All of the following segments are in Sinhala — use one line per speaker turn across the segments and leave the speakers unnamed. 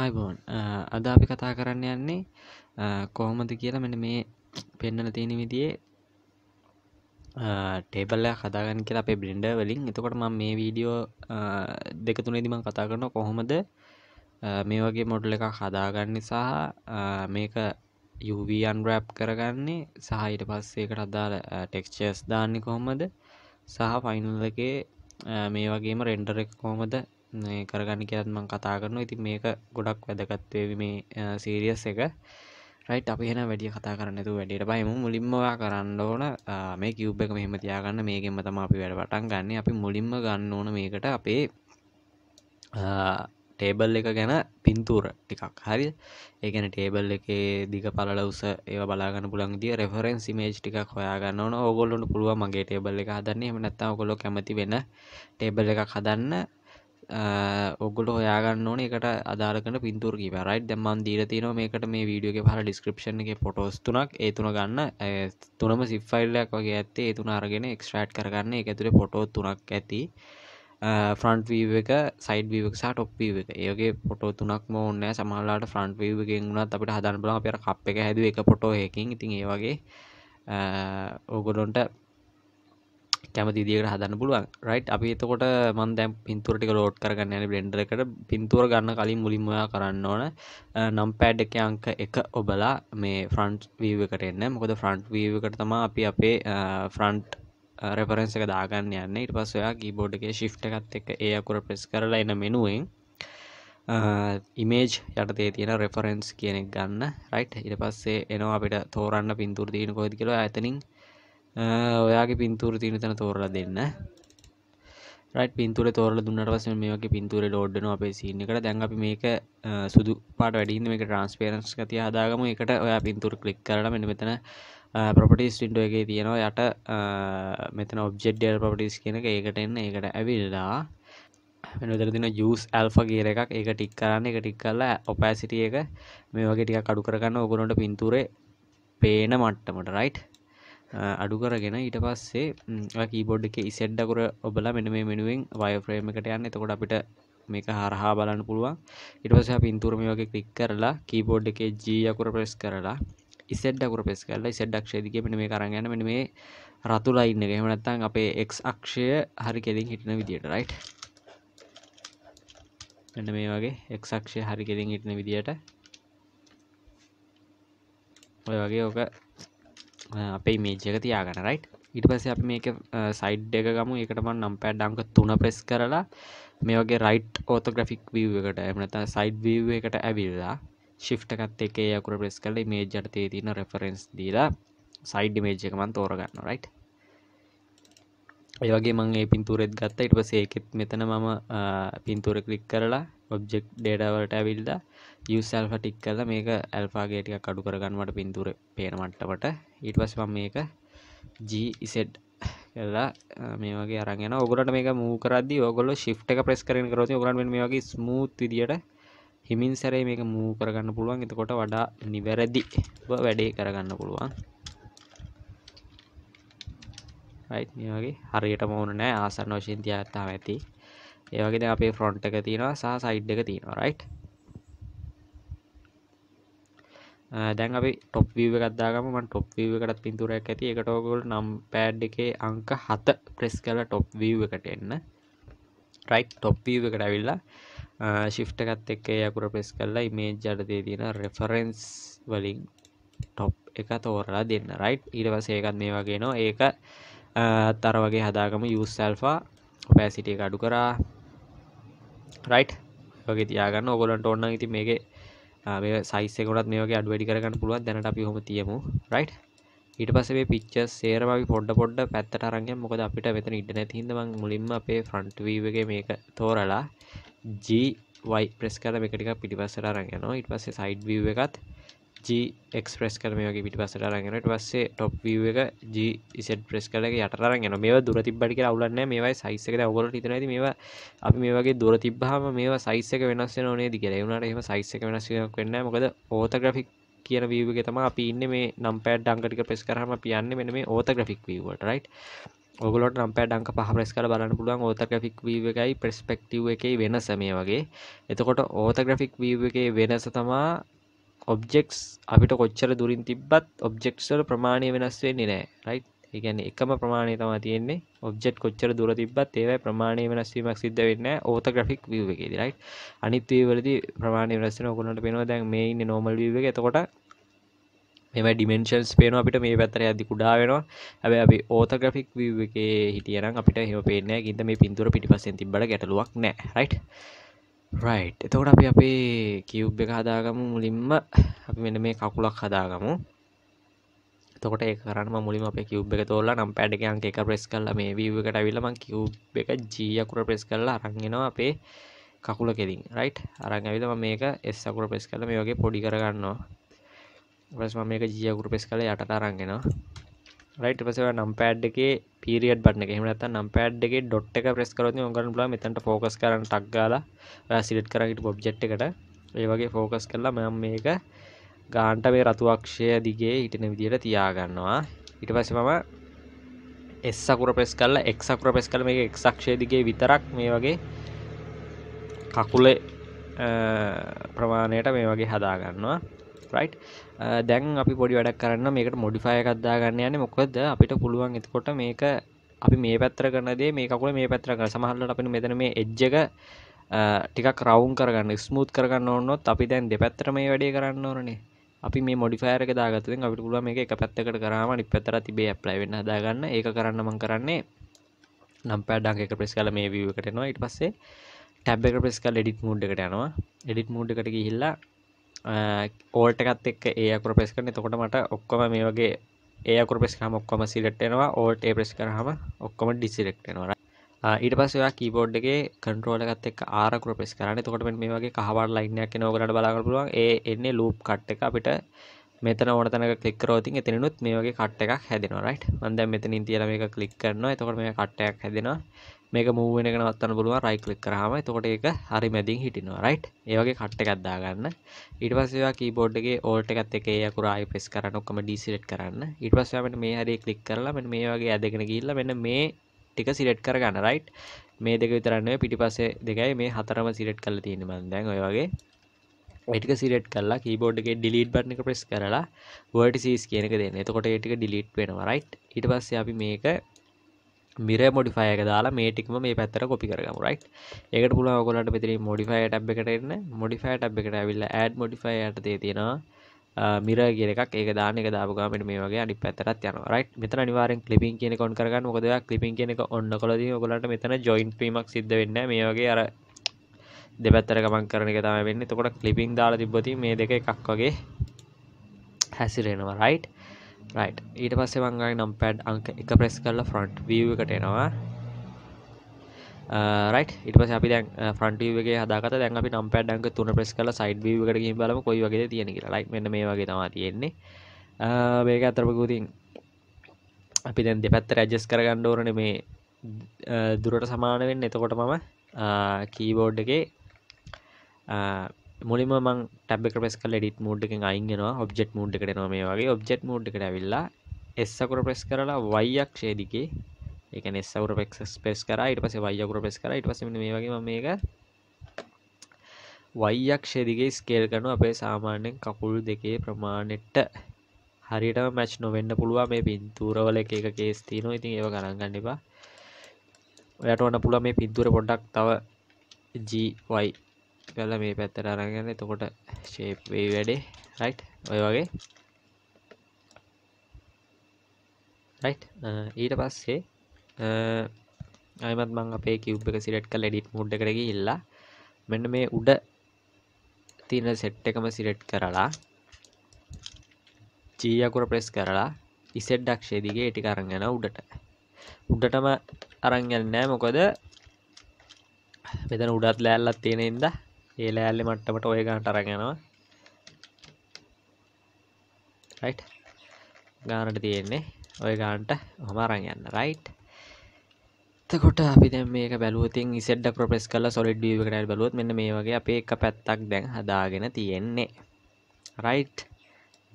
අයිබෝන් අද අපි කතා කරන්න යන්නේ කොහොමද කියලා මෙන මේ පෙන්නල තියෙන විදිේ ටේබල්ල හදාගන්න කියලා අපේ බ්ලින්ඩ වලින් එතකොට ම මේ වීඩියෝ දෙකතුනේ දිම කතා කරන කොහොමද මේ වගේ මොඩල එක හදාගන්න සහ මේක යුවන් රැප් කරගන්නේ සහහිට පස්සේකට අදාළ ටෙක්ෂස් දාන්න කොහොමද සහ ෆයිනල්ලගේ මේ වගේම රෙන්ඩර එක කොහොමද කරගන්න කියත් මං කතා කරනවා ඉතින් මේක ගොඩක් වැදගත්වේවි මේ සීරියස් එක රයිට් අපි හෙන වැඩිය කතා කරන්නතු වැඩට බයිම මුලින්මවා කරන්න ඕන මේ කිව්බ එක මෙහෙම තියාගන්න මේකෙන්ම තම අපි වැඩ පටන් ගන්න අපි මුලින්ම ගන්න ඕන මේකට අපේ ටේබල් එක ගැන පින්තූර ටිකක් හරි ඒගැන ටේබල් එක දිග පලල උස ඒ බලාගන්න පුළන් දිය රෙෆරෙන්ස් මේජ් ටිකක් හොයාගන්න ඕන ඕගොල්ලොට පුළුව මගේ ටේබල් එක හදන්නේ එමනත්තාව කොලො කැමති වෙන ටේබල් එකක් හදන්න ඔගොල හොයාගන්න ඕන එකට අදාරකට පින්තුර කිව රයිට් දම්මන් දීරතින මේකට මේ වීඩියෝගේ පහල ඩිස්ක්‍රපෂන් එක පොටෝස් තුනක් ඒතුන ගන්න තුනම සිෆ්ෆයිල්ලයක් වගේ ඇත්තේ ඒතුන අරගෙන එක්ස්ට්‍රට් කරගන්න එක ඇතුළේ පොටෝ තුනක් ඇති ෆ්‍රන්ට් වීව එක සයිඩ් වීවක් සහ ටොප්වීව එක ඒගේ පොටෝ තුනක්ම ඕන්න සමහලාට ෆ්‍රන්ට් වීවගෙන් වුණත් අපිට හදන්න බලා අපර අප් එක හැදුව එක පොටෝ හකින් ඉතින් ඒවගේ ඕගොඩොන්ට කැමති දිියකට හදන්න පුළුවන් රයිට් අපි එතකොට මන් දැම් පින්තුරටික ලෝඩ් කරගන්න න බ්ලෙන්ඩර එකට පින්තුර ගන්න කලින් මුලින්මයා කරන්න ඕන නම් පෑඩ් එක අංක එක ඔබලා මේ ෆ්‍රන්ට් වීව කරන්න මොකද ෆ්‍රන්ට් වීව එකට තම අපි අපේ ෆ්‍රන්ට් රෙපරන්ස එක දාගන්න යන්න ඉට පස්සොයා ගීබෝඩ් එක ශිප්ට එකත් එක ඒ අකුර ප්‍රෙස් කරලා එන මෙනුවෙන් ඉමේජ් යටතේ තියෙන රෙෆරන්ස් කියනෙක් ගන්න රයිට් ඉට පස්සේ එනවා අපිට තෝරන්න පින්තුර දීන කොයිද කියලා ඇතනින් ඔයාගේ පින්තූර තියෙන තැන තෝරලා දෙන්න රයිට් පින්තුර තෝරල දුන්නට පස්සේ මේ වගේ පින්තූර ලෝඩ්න අපේ සීන් එකට දැන් අපි මේක සුදු පාට වැඩින්න මේක ට්‍රන්ස්පේරන්ස් ගතිය හදාගම එකට ඔයා පින්තූර කලික් කරලා මෙන්න මෙතන ප්‍රොපටිස් ටින්ටෝ එකේ තියෙනවා යට මෙතන ඔබ්ජෙක්්ඩියල් ප්‍රොපටිස් කියන එක ඒකට එන්න ඒකට ඇවිල්ලා මෙනතර තින ජස් ඇල්ෆා කියර එකක් ඒක ටික් කරන්න එක ටික් කරලා ඔපෑසිටිය එක මේ වගේ ටික කඩු කරගන්න ඔගුරන්ට පින්තූරේ පේන මට්ටමට රයිට් අඩු කරගෙන ඊට පස්සේ කීබොඩ් එක ඉසෙඩ්ඩකුර ඔබලා මෙන මේ මෙනුවෙන් වයෆ්‍රේම එකට යන්න එතකොට අපිට මේක හරහා බලන්න පුළුවන් ඊට පස්සේ අපි ඉන්තුරු මේ වගේ ක්ලික් කරලා කීබෝඩ් එකේ G අකුර ප්‍රෙස් කරලා ඉසෙඩ් e අකුර ප්‍රෙස් කරලා ඉසෙඩ් e අක්ෂය දිගේ මෙන්න මේක අරන් යන්න මෙන්න මේ රතු ලයින් එක එහෙම නැත්නම් අපේ x අක්ෂය හරි කෙලින් හිටින විදියට රයිට් මෙන්න මේ වගේ x අක්ෂය හරි කෙලින් හිටින විදියට ඔය වගේ ඕක අපේ මේජයක තියාගෙන රයිට් ඉට පස අප මේක සයිඩ් එක ගම එකටමන් නම් පෑඩ් අංක තුන ප්‍රෙස් කරලා මේ වගේ රයිට් ඕතෝග්‍රෆික් වීව එකට එමනත සයිඩ් වීව එකට ඇවිල්ලා ශිප්ටකත් එකේ යකුර ප්‍රෙස් කල මේජට තේ තින රෙෆරෙන්ස් දීලා සයිඩ් මේජ් එකමන් තෝරගන්න රයිට් ඒවගේ මං ඒ පින්තුරෙත් ගත්ත ඉට පසේ එකෙත් මෙතන මම පින්තුර කලික් කරලා ඔබ්ජෙක්් ඩේඩවලට ඇවිල්ලා යසල්හ ටික් කල මේක ඇල්ෆාගේටික කඩු කරගන්නවට පින්තුර පේනමට්ටමට ඊට පස් මම මේක ජීසෙඩ් කල්ලා මේ වගේ අරගෙන ඔගලට මේ මූකරද ඔගොල ශිප් එක ප්‍රෙස් කරන කරති ඔගලන් මේ වගේ ස්මූත් විදිට හිමින් සැරේ මේක මූ කරගන්න පුළුවන් එතකොට වඩා නිවැරදි වැඩේ කරගන්න පුළුවන් රයිට් මේ වගේ හරියටම ඕන නෑ ආසන්න වශයෙන් තියාගත්තා ඇති ඒ වගේ දැන් අපේ ෆ්‍රන්ට් එක තියෙනවා සහ සයිඩ් එක තියෙනවා රයිට් දැන් අපි ටොප් වීව එකක් දාගමු මම ටොප් වීව එකටත් පින්තූරයක් ඇති ඒකට ඔයගොල්ලෝ නම් පෑඩ් එකේ අංක 7 ප්‍රෙස් කරලා ටොප් වීව එකට එන්න රයිට් ටොප් වීව එකට ඇවිල්ලා shift එකත් එක්ක ඒ අකුර ප්‍රෙස් කරලා image යටතේ තියෙන reference වලින් ටොප් එක තෝරලා දෙන්න රයිට් ඊට පස්සේ ඒකත් මේ වගේ නෝ ඒක තර වගේ හදාගම යුසල්ෆා පෑ සිටිය අඩු කරා රයිට් වගේ තියාගන්න ඔගොලන්ට ඔන්න ඉති මේක මේ සයිසකොටත් මේක අඩුවැඩි කරගන්න පුළුවන් දැනට අපි හොම තියමු රයිට් ඊට පසේ පිච්ච සේරමි පොඩ්ඩ පොඩ්ඩ පැත්ත අරග මොකද අපිට මෙතන ඉටන තින්දම මුලින්ම අපේ ෆ්‍රන්ට්වීවගේ මේක තෝරලා ජීවයි ප්‍රස් කල එකටික පිටිපස්සර අරගෙන ඉට පස්සේ සයිඩ් ව එකත් ජීක්ස් ප්‍රෙස් කර මේ වගේ පිට පසට අරගෙනට පස්සේ ටොප් ව එක ජීසට ප්‍රෙස් කල යටරගෙන මේ දුර තිබ්බට කිය අවුලන්න මේවයි සයිස්සක ඔගොලට ඉතනද මේවා අපි මේ වගේ දුර තිබ්බහම මේවා සයිස්සක වෙනස්ස නේ දිගර වුණට එම සයිස්සක වෙනස්සක් වෙන්න මොකද ඕතග්‍රෆික් කියන වීවගේ තම අපි ඉන්න මේ නම්පෑඩ් ඩංකටික ප්‍රෙස් කරහම පියන්න මෙන මේ ඕතග්‍රෆික් වීවට රයිට් ඔගලොට නම්පෑ ඩංක පහරෙස් කර බලන්න පුළුවන් ඕතග්‍රෆික් වීව එකයි ප්‍රස්පෙක්ටව් එකේ වෙනස මේ වගේ එතකොට ඕතග්‍රෆික් වීව එකේ වෙනස තමා ඔබ්ෙක්ස් අපිට කොච්චර දුරින් තිබ්බත් ඔබ්ෙක්ස්වල ප්‍රමාණය වෙනස් වෙන්නේ නෑ රයි් ඒගැන එකම ප්‍රමාණය තම තියන්නේ ඔබ්ෙට් කොච්චර දුර තිබත් ඒවයි ප්‍රමාණය වෙනස්වීමක් සිද්ධ වෙන්න ඕත ග්‍රික් ව එකෙද රයි් අනිත්වවලදි ප්‍රමාණය වෙනස්සන ඔකුණට පෙනවා දැන් මේ ඉන්න නොමල් ව එක එතකොට මෙම ඩිමෙන්ශන්ස් පේන අපිට මේ පැතර ඇදි කුඩා වෙනවා ඇබ අපි ඕතග්‍රික් වව එක හිටියන අපිට හෙම පේන ගින්ද මේ පින්තුර පිටිපසෙන් තිබට ගැටලුවක් නෑ රයිට් රයිට් එතකොට අපි අපේ කිව් එක හදාගමු මුලින්ම අපි මෙන මේ කකුලක් හදාගමු තකොට ඒකරම මුලින් අප කිව් එක තෝලා නම් පැඩ එක අංක එක ප්‍රෙස් කල්ල මේ වීව එකට විල්ලම කිව් එක ජීයකුර ප්‍රෙස් කරලා අරංගෙනවා අපේ කකුල කෙලින් රයිට් අරං ඇවිලම මේක එස්සකුර ප්‍රෙස් කල මේ වගේ පොඩි කරගන්නවා ප්‍රස්ම මේක ජියකුර පෙස් කළ යට අරංගෙනවා රයිට පස නම්පෑඩ් එක පිරිියඩ් බටන එක හමනත් නම්පෑඩ් එක ඩොට් එක ප්‍රෙස් කරන ගන්න ල මෙතට ෆෝකස් කරන ටක්ගාල සිට් කරහිට බොබ්ජෙට් එකට ඒ වගේ ෆෝකස් කරලා මෙම මේක ගාන්ට මේ රතුවක්ෂය දිගේ හිටන විදියට තියාගන්නවා ඉට පස මම එස්සකුර ප්‍රෙස් කරලා එක්සකුර ප්‍රෙස් කල මේ එක්ක්ෂය දිගේ විතරක් මේ වගේ කකුලේ ප්‍රමාණයට මේ වගේ හදාගන්නවා රයිට් uh, දැන් අපි පොඩි වැඩක් කරන්න මේකට මොඩිෆය කද්දා ගන්න යන මොකද අපිට පුළුවන් එතකොට මේක අපි මේ පැත්‍ර කරනදේ මේකුල මේ පැත්‍රක සමහල්ලට අපින මෙතන මේ එජ්ජක uh, ටිකක් රවුන් කරගන්න ස්මුූත් කරගන්න ඕන්නොත් අපි දැන් දෙපැත්‍ර මේ වැඩේ කරන්න ඕනේ අපි මේ මොඩිෆයර දාගත අපිට පුළුව මේ එක පැත්තකට කරම නි පැතර තිබේ ඇප්ලයි වෙන්න දාගන්න ඒ කරන්න මං කරන්නේ නම් පෑඩක් එක ප්‍රෙස් කල මේ වීවකටනවා ඉට පස්සේ ටැබ් එක ප්‍රෙස් කල් එඩිට මූඩ් එකට යනවා එඩිට මූඩ් එකට ගිහිල්ලා ඕල්ට එකත් එක් ඒ අකුර ප්‍රෙස් කරන එතකොට මට ඔක්කොම මේ වගේ ඒ අකුර ප්‍රෙස් කරාම ඔක්කොම සිලෙක්ට් වෙනවා ඕල්ට් ඒ ප්‍රෙස් කරාම ඔක්කොම ඩිසිලෙක්ට් වෙනවා ඊට පස්සේ ඔයා කීබෝඩ් එකේ කන්ට්‍රෝල් එකත් එක්ක R අකුර ප්‍රෙස් කරන්න. එතකොට මෙන්න මේ වගේ කහපාට ලයින් එකක් එන ඔයගලන්ට බලා ගන්න පුළුවන්. ඒ එන්නේ ලූප් කට් එක අපිට මෙතන ඕන තැනක ක්ලික් කරොත් ඉතින් එතනිනුත් මේ වගේ කට් එකක් හැදෙනවා රයිට් මම දැන් මෙතනින් තියලා මේක ක්ලික් කරනවා එතකොට මේක කට් එකක් හැදෙනවා මේක මූවෙන එක නවත්තන්න පුළුවන් රයිට් ක්ලික් කරාම එතකොට ඒක හරි මැදින් හිටිනවා රයිට් ඒ වගේ කට් එකක් දාගන්න ඊට පස්සේ ඔයා කීබෝඩ් එකේ ඕල්ට් එකත් එක්ක ඒ අකුර ආයෙ ප්‍රෙස් කරන්න ඔක්කොම ඩිසිලෙක්ට් කරන්න ඊට පස්සේ මෙන්න මේ හැරේ ක්ලික් කරලා මෙන්න මේ වගේ ඇදගෙන ගිහිල්ලා මෙන්න මේ ටික සිලෙක්ට් කරගන්න රයිට් මේ දෙක විතරන්නේ පිටිපස්සේ දෙකයි මේ හතරම සිලෙක්ට් කරලා තියෙන්නේ මම දැන් ඔය වගේ ටික සිරට් කල්ලා කීබෝඩ් එක ඩිලීට් බට්න එක ප්‍රෙස් කරලා වර්ටිසිස් කියනක දෙන්න එතකොට ඒටික ඩිලීට් වෙනවරයිට් ඉට පස්ස අපි මේක මිර මොඩිෆයක දාලා මේටික්ම මේ පැත්තර කොපි කරගම රයිට් එකට පුල ඔගොලට පෙතිරි මොඩිෆයි ටබ් එකට එන්න මොඩිෆයි ටබ් එකට ඇවිල්ල ඇඩ් මොඩිෆයි යටතේ තියෙනවා මිර කියෙක් ඒ දානක දාපුගමට මේ වගේ අනි පැතරත් යන රයිට් මෙතන නිවාරෙන් කලිපින් කියන කොන් කරගන්න මොකද කලිපින් කියෙක ඔන්න කොලද ඔගලට මෙතන ජොයින් පීමක් සිද්ධ වෙන්න මේ වගේ අර දෙපැත්තර ගමන් කරන එක තම වෙන්න තකොට කලිපින් දාලා තිබ්බති මේ දෙක එකක් වගේ හැසිරෙනවා රයිට් රයිට් ඊට පස්සේ මංගගේ නම්පැඩ් අංක එක ප්‍රෙස් කරලා ෆ්‍රන්ට් වීව එකට එනවා රයිට් ඉට පස අපි දැන් ෆ්‍රන්ටවගේ uh, හදක දැන් අපි නම්පැඩ් අංක තුන ප්‍රෙස් කල සයිඩ් වීවකට ගින් බලම කොයි වගේ තියෙන කියලා ලයික් මෙන්න මේ වගේ තමා තියෙන්නේ uh, මේක අතරපකුතින් අපි දැන් දෙපැත්ත රැජස් කරගන්න ඕරන මේ uh, දුරට සමානවෙන්න එතකොට මම කීබෝඩ් එක මුලින්ම මං ටැබ් එක ප්‍රෙස් කරලා edit mode එකෙන් අයින් වෙනවා object mode එකට එනවා මේ වගේ object mode එකට ඇවිල්ලා S අකුර ප්‍රෙස් කරලා Y අක්ෂය දිගේ ඒ කියන්නේ S අකුර ප්‍රෙස් කරා ඊට පස්සේ Y අකුර ප්‍රෙස් කරා ඊට පස්සේ මෙන්න මේ වගේ මම මේක Y අක්ෂය දිගේ ස්කේල් කරනවා අපේ සාමාන්‍යයෙන් කකුල් දෙකේ ප්‍රමාණයට හරියටම මැච් නොවෙන්න පුළුවන් මේ පින්තූරවල එක එක කේස් තියෙනවා ඉතින් ඒව ගණන් ගන්න එපා ඔයාට වන්න පුළුවන් මේ පින්තූර පොඩ්ඩක් තව GY ගල මේ පැත්තට අරගන්න එතකොට ශේප් වෙයි වැඩේ රයිට් ඔය වගේ රයිට් ඊට පස්සේ අයමත් මං අපේ කිව් එක සිරට් කළ එඩිට් මුඩ් එකට ගිහිල්ලා මෙන්න මේ උඩ තියෙන සෙට් එකම සිලෙක්ට් කරලා G අකුර ප්‍රෙස් කරලා Z e අක්ෂය දිගේ ඒ ටික අරන් යනවා උඩට උඩටම අරන් යන්නේ නැහැ මොකද මෙතන උඩත් ලෑල්ලක් තියෙන හින්දා ඒ ලෑල්ලි මට්ටමට ඔය ගානට අරගෙනවා රයිට් ගානට තියෙන්නේ ඔය ගාන්ට හොම අරන් යන්න රයිට් එතකොට අපි දැන් මේක බැලුවතින් ඉසෙඩ්ඩ ප්‍රොපෙස් කරලා සොලිඩ් වීව් එකට බැලුවොත් මෙන්න මේ වගේ අපේ එක පැත්තක් දැන් හදාගෙන තියෙන්නේ රයිට්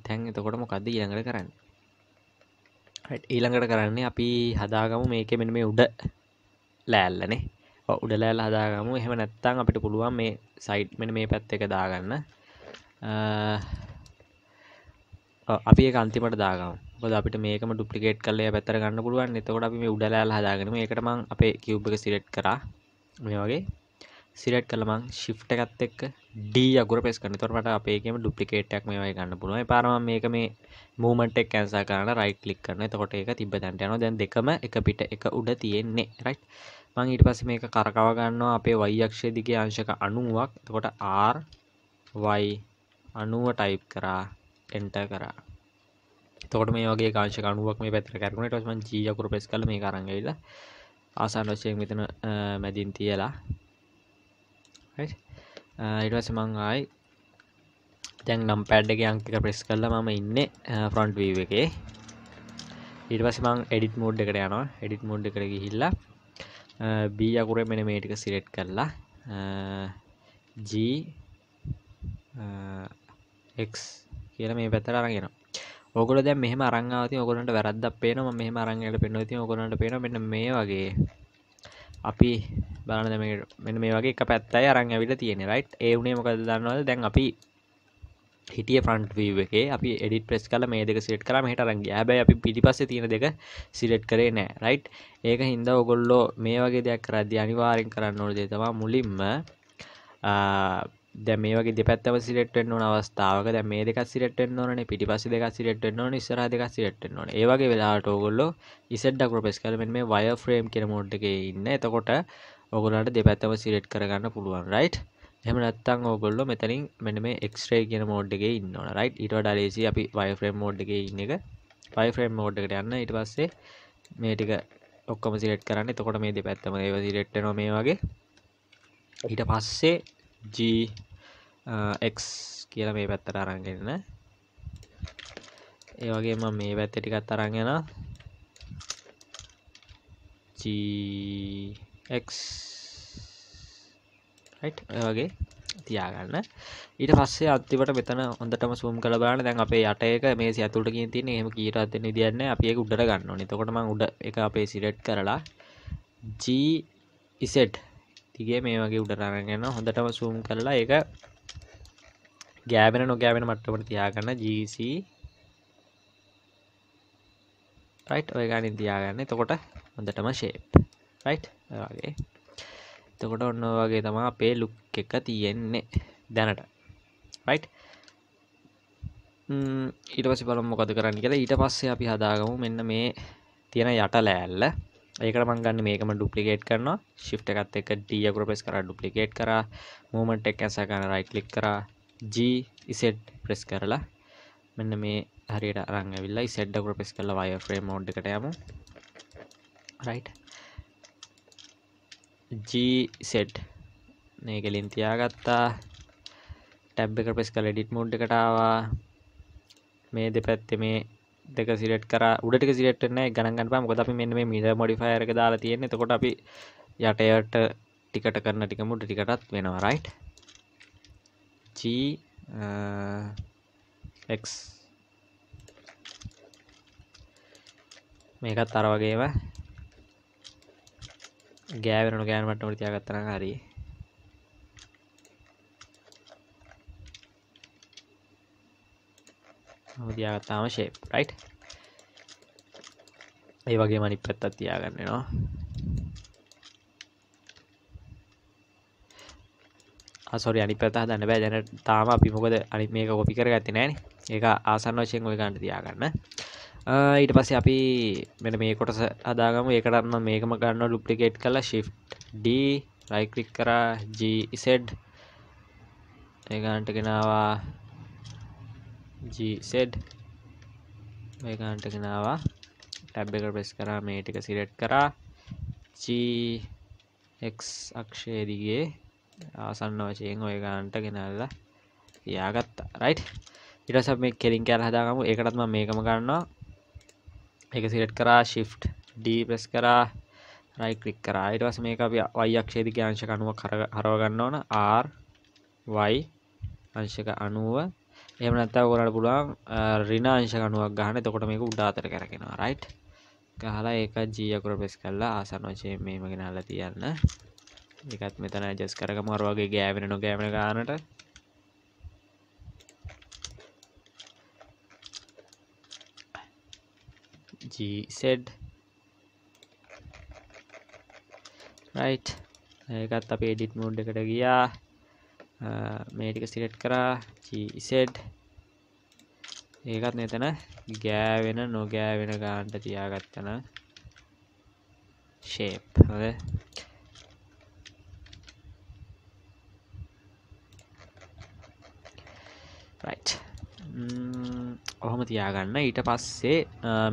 දැන් එතකොට මොකද්ද ඊළඟට කරන්නේ ඊළඟට කරන්නේ අපි හදාගමු මේකේ මෙන්න මේ උඩ ලෑල්ලනේ උඩලෑල් හදාගමු එහෙම නැත්තං අපිට පුළුවන් මේ සයිට් මෙන මේ පැත් එක දාගන්න අපි අන්තිමට දාගම ොද අපිට මේකම ඩුපිකේට් කලය පැත්තර ගන්න පුළුවන් එතකොට අපි මේ උඩලෑල් හදාගෙන ඒකටම අපේ කිව්බ එක සිරෙට් කරා මේ වගේ සිරට් කළමං ශිප්ට එකත් එක් ඩී අගුර පෙස් කන තොරට අපේකම ඩුපිකේටක් මේ ගන්න පුළුව පාරම මේක මේ මූමට එක් කැන්සා කරන රයිට ලික් කරන තකොට එක තිබ දැන්ට යන දැන් දෙකම එක පිට එක උඩ තියෙන්නේ රයිට් මං ඊට පස්සේ මේක කරකව ගන්නවා අපේ y අක්ෂය දිගේ අංශක 90ක්. එතකොට r y 90 ටයිප් කරා එන්ටර් කරා. එතකොට මේ වගේ අංශක 90ක් මේ පැත්තට කරගෙන ඊට පස්සේ මං g අකුර ප්‍රෙස් කරලා මේක අරන් ගිහලා ආසන්න වශයෙන් මෙතන මැදින් තියලා right ඊට පස්සේ මං ආයි දැන් නම් පැඩ් එකේ අංක එක ප්‍රෙස් කරලා මම ඉන්නේ ෆ්‍රන්ට් view එකේ ඊට පස්සේ මං edit mode එකට යනවා edit mode එකට ගිහිල්ලා B අකුර මෙන මේ ටික සිලෙට් කරලා G X කියලා මේ පැත්තට අරගෙන ඔගොල්ලෝ දැන් මෙහෙම අරන් ආවා ඉතින් ඔයගොල්ලන්ට වැරද්දක් පේනවා මම මෙහෙම අරන් ගිහලා පෙන්නුවා ඉතින් ඔයගොල්ලන්ට පේනවා මෙන්න මේ වගේ අපි බලන්න දැන් මෙන්න මේ වගේ එක පැත්තයි අරන් ඇවිල්ලා තියෙන්නේ රයිට් ඒ උනේ මොකද දන්නවද දැන් අපි හිටිය ෆ්‍රන්ට් වීව එකේ අපි එඩිට ප්‍රෙස් කල මේ දෙක සිලට් කරම හිට රංගේ හැබැයි අපි පිටිපස්ස තියෙන දෙක සිලෙට් කරේ නෑ රයිට් ඒක හින්දා ඔගොල්ලෝ මේ වගේ දෙයක් කරද්දි අනිවාරෙන් කරන්න ඕන දේ තමා මුලින්ම දැ මේ වගේ දෙපැත්තව සිලෙට්ෙන් ඕන අවස්ථාවක දැ මේ දෙක සිලෙට්ෙන් ඕන පිටිපස්ස දෙක සිලෙට්ෙන් ඕන ඉස්සර දෙක සිලෙට්ෙන් ඕන ඒවගේ වෙලාට ඔගොල්ලෝ ඉසට් ඩක්ර පෙස් කරමෙන් මේ වය ෆ්‍රේම් කෙන මෝඩ්ඩගේ ඉන්න එතකොට ඔගොලට දෙපැත්තව සිලෙට් කරගන්න පුළුවන් රයිට් එම නත්තං ඕගොල්ල මෙතනින් මෙන මේ එක්ස්ට්‍රේ කියන මෝඩ්ඩගේ ඉන්න රයි ඉට ඩලේසි අපි වයිෆ්‍රම් මෝඩ්ඩගේ ඉන්න එක ෆයිෆ්‍රම් මෝඩ්ඩකට යන්න ඉට පස්සේ මේටික ඔක්කම සිලෙට් කරන්න තකොට මේ දෙ පැත්තම ඒව සිලෙට්ට නො මේ වගේ ඊට පස්සේ ජක් කියල මේ පැත්තර අරගන්න ඒවගේ මේ පැත්ත ටිකත් අරගෙන ජක් වගේ තියාගන්න ඊට පස්සේ අත්තිවට මෙතන හොඳටම සූම් කළ බලන්න දැන් අපේ යටඒක මේ ඇතුළට කිය තින එහම කීට අත්න දියන්න අපිය උඩට ගන්න නතකොටම උඩ එක අපේ සිරට් කරලා ජීසෙට් තිගේ මේ වගේ උඩරගන්න හොඳටම සූම් කරලා එක ගෑබෙන නොගෑබෙන මට්ටමට තියාගන්න ජීC රයිට් ඔයගානින් තියාගන්න තකොට හොඳටම ශේප් රයිට් වගේ තකොට ඔන්න වගේ තමා අපේ ලුක් එක තියෙන්නේ දැනට රයි් ඊට පසි බලම් මොකද කරන්න කියලා ඊට පස්සේ අපි හදාගමු මෙන්න මේ තියෙන යට ලෑල්ල ඒක මංගන්න මේකම ඩුපලිකේට් කරන ශිප් එකත් එක ඩියකුර ප්‍රෙස් කර ඩුපලිකේට් කර මූමට එක් ඇස කරන රයි කලික් කර ජීසෙට් ප්‍රෙස් කරලා මෙන්න මේ හරියට රංගවිල්ලා සෙඩ්ඩකුර ප්‍රෙස් කරලා වය ්‍රේ මෝඩ් එකට යමු රයිට් ජසෙට් මේ කෙලින් තියාගත්තා ටැබ් එක ප්‍රෙස් කළ ඩිට් මුඩ් එකටවා මේ දෙපැත්ත මේ දෙක සිලට කර උඩට සිලටන ගණගන්න පම කොද අපි මෙන්න මේ මිට මොඩිෆයරක දාලා තියෙන තකොට අපි යටයට ටිකට කරන ටික මුට ටිකටත් වෙනවා රයිට් ජක් uh, මේකත් අර වගේව ගෑවෙනු ගෑන මට්ටමට තියාගත්තන හරි තියාගත්තාම ශේප් රයි් ඒ වගේ මනි පැත්තත් තියාගන්නවා අසොරි අනි පැතා දන්න බෑ දැන තාම අපි මොකද අනි මේක කොපි කර ගත්ති නෑන ඒක ආසන් වශයෙන් ඔය ගන්න තියාගන්න ඊට පස්ස අපි මෙට මේ කොටස අදාගම ඒකටත්ම මේකම ගන්න ලුප්ලිකේට් කලා ශි් D රයිකලික් කරා ජසෙඩ් ඒගන්ට කෙනවා ජසෙඩ් ඒගන්ට කෙනවා ටැබ් එක ප්‍රෙස් කරා මේ ටික සිරෙට් කරා ජක් අක්ෂයේදිගේ ආසන්න වශයෙන් ඔය ගාන්ට ගෙනල්ලා යාගත්තා රයිට් ඉටස මේ කෙලින් කෑල් හදාගම ඒකටත්ම මේකම ගන්නවා එක සිලට් කරා ශිෆ් ඩී ප්‍රෙස් කරා රයි කලික් කරා ඊට පස්සේ මේක අපි y අක්ෂයේදී අංශක 90ක් හරව ගන්න ඕන r y අංශක 90 එහෙම නැත්නම් ඔයාලට පුළුවන් ඍණ අංශක 90ක් ගන්න. එතකොට මේක උඩ අතට කරකිනවා. රයිට්. ගහලා ඒක G අකුර ප්‍රෙස් කරලා ආසන්න වශයෙන් මේම ගෙනල්ලා තියන්න. ඒකත් මෙතන ඇඩ්ජස්ට් කරගමු අර වගේ ගෑවෙන නොගෑවෙන ගානට. g z right ඒකත් අපේ edit mode එකට ගියා මේ ටික select කරා g z ඒකත් මෙතන ගෑවෙන නොගෑවෙන ගානට තියාගත්තන shape හොඳයි right mm. ඔහොම තියාගන්න ඊට පස්සේ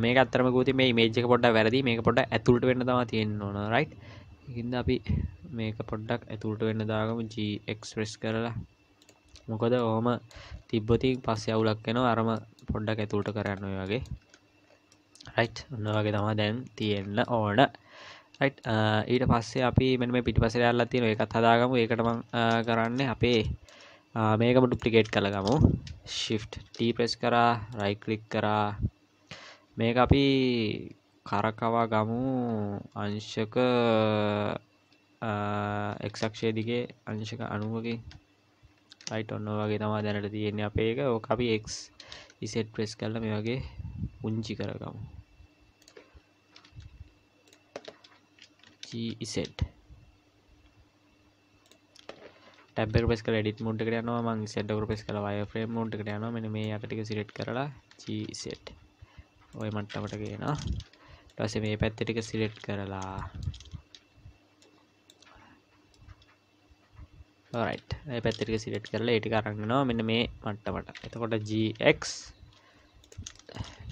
මේ අතරම ගති මේ මේජක පොඩ්ඩ වැරදි මේ පොඩ ඇතුළට වෙන්න තම තියෙන්න්න ඕන රයි් ඉන්න අපි මේක පොඩ්ඩක් ඇතුළට වෙන්න දාගම ජක්ස්රෙස් කරලා මොකද ඔහොම තිබ්බති පස්ස අවුලක්කෙන අරම පොඩ්ඩක් ඇතුළට කරන්න වගේ රයිට් ඔන්න වගේ තම දැන් තියෙන්න ඕන ඊට පස්සේ අපි මෙම පිටි පසරල්ලා තියෙන එකත් හදාගම එකටම කරන්න අපේ මේකම ඩුප්ලිකේට් කළගමු shift t press කරා right click කරා මේක අපි කරකවා ගමු අංශක x අක්ෂය දිගේ අංශක 90කින් right ඔන්න වගේ තමයි දැනට තියෙන්නේ අපේ එක ඕක අපි x z press කරලා මේ වගේ පුංචි කරගමු g z ටැබ් පෙස් කල ඩිට මුන්ට කරයනවා මං සෙඩ්ඩකර පෙස් කල වය ්‍රේම් මුන්ට කරයනවා මෙන මේ යකටික සිරට් කරලා ජීසෙට් ඔය මට්ටමට ගෙන ටස මේ පැත්තටික සිලෙට් කරලා පැතිරික සිලෙට් කරලා ඒටි කරන්නවා මෙන්න මේ මට්ටමට එතකොට ජක්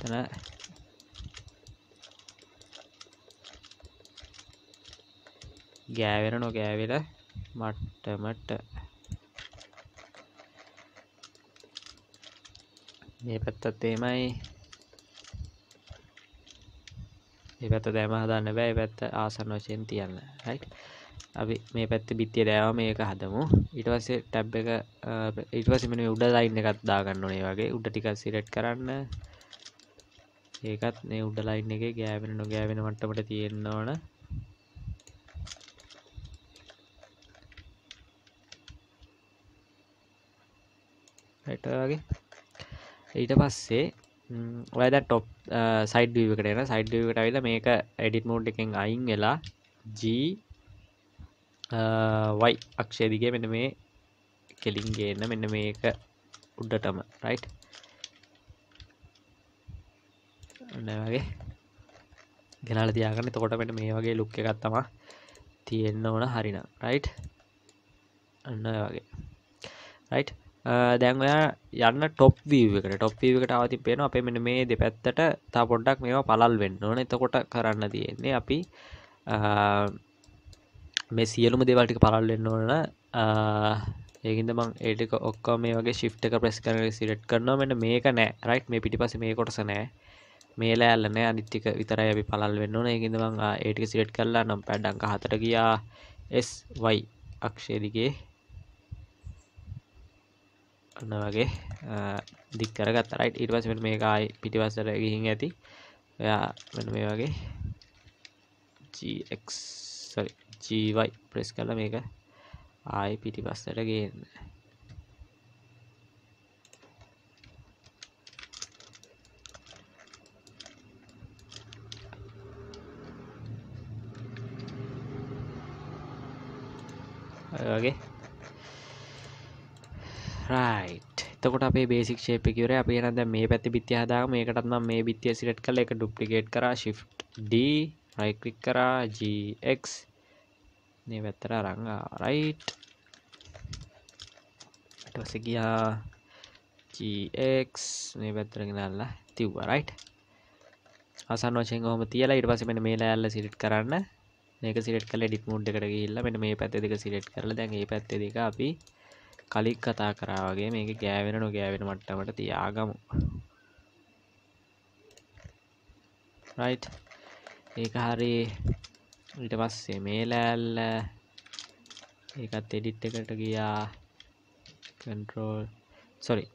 තන ගෑවෙන නොගෑවෙල මට්ටමට මේ පැත්තත් ඒමයි ඒ පැත්ත දැම හදන්න බෑ පැත්ත ආසන් වශයෙන් තියන්න හයි අපි මේ පැත්ත බිත්තිය දෑව මේක හදමු ඉටවස්සේ ටැබ් එක ඉටවසිමනි උඩ ලයින්න එකත් දාගන්න ඕනේ වගේ උඩ ටිකක් සිරට් කරන්න ඒකත් මේ උඩ ලයින් එක ගෑවෙන නොගෑවෙන මට්ටමට තියෙන්න ඕන හට වගේ ඊට පස්සේ ඔයද ටොප් සයිඩ් ියකටන සයිඩ් ියකට ඇවිල මේක එඩිට මෝඩ් එකෙන් අයින් වෙලා ජීවයි අක්ෂේදිගේ මෙන මේ කෙලින්ගේන්න මෙන්න මේක උඩටම රයිට් වගේ ගෙනල තියාගන්න තකොට මෙට මේ වගේ ලුක්ක එකත්තම තියෙන්න්න ඕන හරින රයිට් අන්න වගේ රයිට් දැන් ඔයා යන්න ටොප් වීවකට ටොප් වීවකට අවති පේෙන අපේ මෙන මේ දෙපැත්තට තා පොඩ්ඩක් මේවා පලල් වෙන්න ඕන එතකොට කරන්න තියෙන්නේ අපි මේ සියලුම දෙවල්ටික පලල්වෙන්න ඕන ඒකින්ද මං ඒටික ඔක්කෝ මේ වගේ ශිප්ට එක ප්‍රෙස් කරන සිරට් කරනවා මෙට මේක නෑ රයිට් මේ පිටි පස මේ කොටස නෑ මේ ලෑල්ලන අනිත්තික විතරයි අපි පලල් වෙන්න ඕන ඒකින්ද මං ඒටික සිරට් කරලා නම් පැඩ්ඩංක හතර ගියා ස්වයි අක්ෂේදිගේ ඔන්න වගේ දික් කරගත්ත රයිට් ඊට පස්සේ මෙන්න මේක ආයි පිටිපස්සට ගිහින් ඇති ඔයා මෙන්න මේ වගේ gx sorry gy press කරලා මේක ආයි පිටිපස්සට ගේන්න වගේ රයිට් තකොට අපේ බේසික් ශේපිකවර අප න දැ මේ පැති බිත්ති හදාව මේකටත්ම මේ බිත්තිය සිලට් කල එක ඩුප්ලිකේට් කර ශි් ඩ රයිකලික් කරා ජක් මේ පැත්තර රංගා රයිට් ටස ගියා ජක් මේ පැත්තරගෙන අල්ලා තිව්ව රයිට් අසන් වශයෙන් හොම තියලා ඉට පස මෙන මේ ඇල්ල සිරිට් කරන්න ඒක සිරට් කල ඩික්මුන්ට කරග ඉල්ල මෙට මේ පැත්තික සිරට් කරල දැන්ගේ පැත්තෙක අපි කලික් කතා කරාවගේ මේක ගෑවෙන නො ගෑවෙන මට්ටමට තියාගමු රයිට් ඒක හරි ඊට පස්සේ මේ ලෑල්ල ඒකත් එඩිට් එකට ගියා කන්ට්‍රෝල් සොරි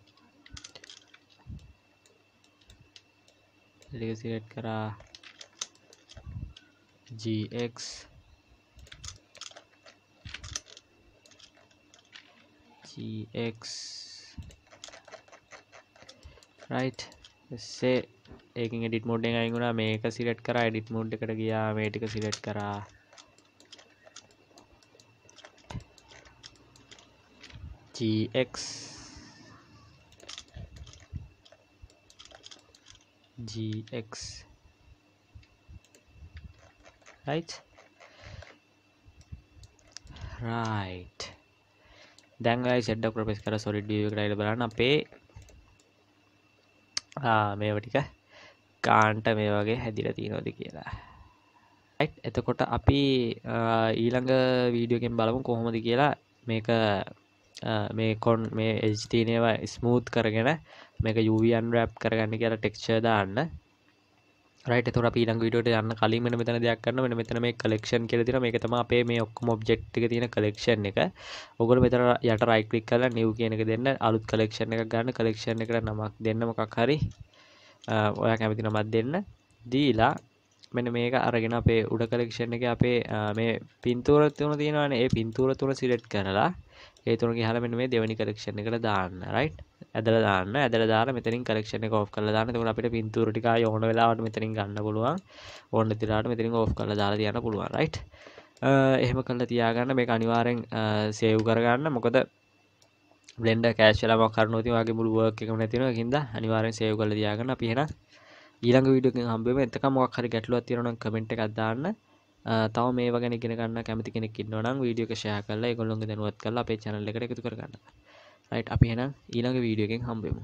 ලිසිරට් කරා GX cx right से एक एडिट मोड आई गुना मैं सिलेक्ट करा एडिट मोड कर गया मैं सिलेक्ट करा G X G X right right දැන් ඔයයි සෙඩ්ඩක් ප්‍රපෙස් කර සොලිඩ් වීව් එකට ඇවිල්ලා බලන්න අපේ මේව ටික කාන්ට මේ වගේ හැදිලා තියෙනවද කියලා right එතකොට අපි ඊළඟ වීඩියෝ එකෙන් බලමු කොහොමද කියලා මේක මේ කොන් මේ HTML ස්මූත් කරගෙන මේක UV unwrap කරගන්න කියලා ටෙක්ස්චර් දාන්න රයිට තුර පීළං විඩට යන්න කලින් මෙ මෙතන දෙයක් කරන වෙන මෙතන මේ කලෙක්ෂන් කෙරතින මේ තම අපේ මේ ඔක්කොම ඔබ්ෙක්් එක තියෙන කලෙක්ෂන් එක ඔගොල මෙතර යට රයිකලික් කලා නිව් කියනක දෙන්න අලුත් කලෙක්ෂණ එක ගන්න කලෙක්ෂණ එකට නමක් දෙන්න මොකක් හරි ඔය කැමති නමත් දෙන්න දීලා මෙන මේක අරගෙන අපේ උඩ කලෙක්ෂණ එක අපේ මේ පින්තූර තුන තියෙනවාන ඒ පින්තූර තුන සිලෙට් කරලා ඒ තුන හල මෙ මේ දෙවැනි කලෙක්ෂණ එකට දාන්න රයි් ඇදල දාන්න ඇදල දාන මෙතරින් කලෙක්ෂණ කෝ් කල දාන්න තුන අපිට පින්තූරටික යෝන වෙලාට මෙතරින් ගන්න පුළුවන් ඕන්න තිරට මෙතරින් ඕ් කල දාලා තියන්න පුළුවන් රයි් එහෙම කල්ල තියාගන්න මේ අනිවාරෙන් සේව් කරගන්න මොකද බ්ලෙන්ඩ කෑශලමක් කරනෝති වගේ මුළුවක් එකම නැතින හිද අනිවාරෙන් සේව් කල දයාගන්න පිහෙනක් ඊළඟ විඩියෝකින් හම්බෙමු එතකම් මොකක් හරි ගැටලුවක් තියෙනවා නම් කමෙන්ට් එකක් දාන්න තව මේ වගේ ඉගෙන ගන්න කැමති කෙනෙක් ඉන්නවා නම් වීඩියෝ එක ෂෙයා කරලා ඒගොල්ලොන්ගේ දැනුවත් කරලා අපේ channel එකට එකතු කරගන්න. right අපි එහෙනම් ඊළඟ වීඩියෝ එකෙන් හම්බෙමු.